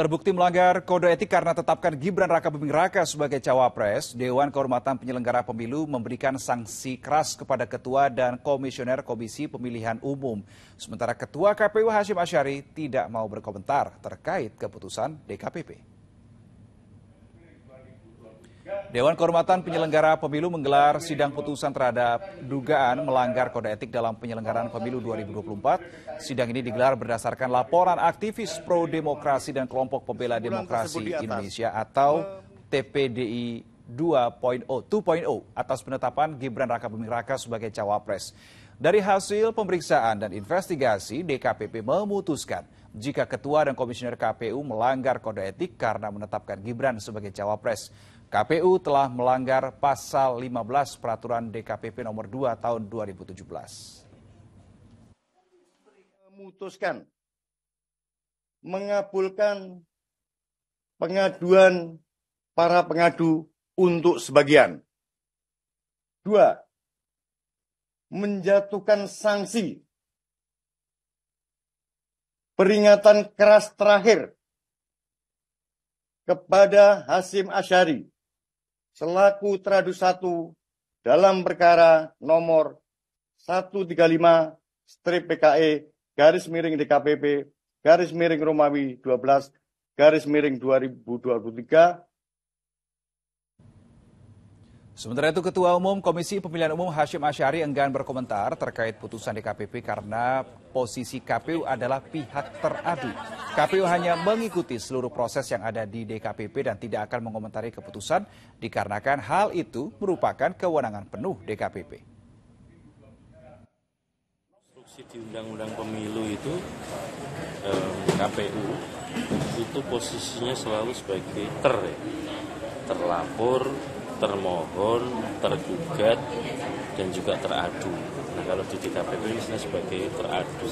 Terbukti melanggar kode etik karena tetapkan Gibran Raka Buming Raka sebagai cawapres, Dewan Kehormatan Penyelenggara Pemilu memberikan sanksi keras kepada Ketua dan Komisioner Komisi Pemilihan Umum. Sementara Ketua KPU Hashim Asyari tidak mau berkomentar terkait keputusan DKPP. Dewan Kehormatan Penyelenggara Pemilu menggelar sidang putusan terhadap dugaan melanggar kode etik dalam penyelenggaraan pemilu 2024. Sidang ini digelar berdasarkan laporan aktivis pro demokrasi dan kelompok pembela demokrasi Indonesia atau TPDI 2.0 2.0 atas penetapan Gibran Raka Buming Raka sebagai cawapres. Dari hasil pemeriksaan dan investigasi, DKPP memutuskan jika ketua dan komisioner KPU melanggar kode etik karena menetapkan Gibran sebagai cawapres. KPU telah melanggar pasal 15 peraturan DKPP nomor 2 tahun 2017. Memutuskan mengabulkan pengaduan para pengadu untuk sebagian. Dua, menjatuhkan sanksi peringatan keras terakhir kepada Hasim Asyari selaku teradu satu dalam perkara nomor 135 strip PKE garis miring DKPP garis miring Romawi 12 garis miring 2023 Sementara itu Ketua Umum Komisi Pemilihan Umum Hashim Asyari enggan berkomentar terkait putusan DKPP karena posisi KPU adalah pihak teradu. KPU hanya mengikuti seluruh proses yang ada di DKPP dan tidak akan mengomentari keputusan dikarenakan hal itu merupakan kewenangan penuh DKPP. Instruksi di Undang-Undang Pemilu itu KPU itu posisinya selalu sebagai ter, ya, terlapor, termohon, tergugat, dan juga teradu. Nah kalau di DKPP misalnya sebagai teradu.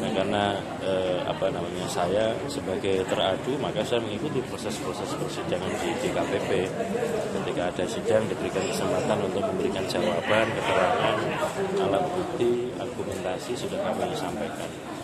Nah karena eh, apa namanya saya sebagai teradu maka saya mengikuti proses-proses persidangan di DKPP. Ketika ada sidang diberikan kesempatan untuk memberikan jawaban, keterangan, alat bukti, argumentasi sudah kami sampaikan.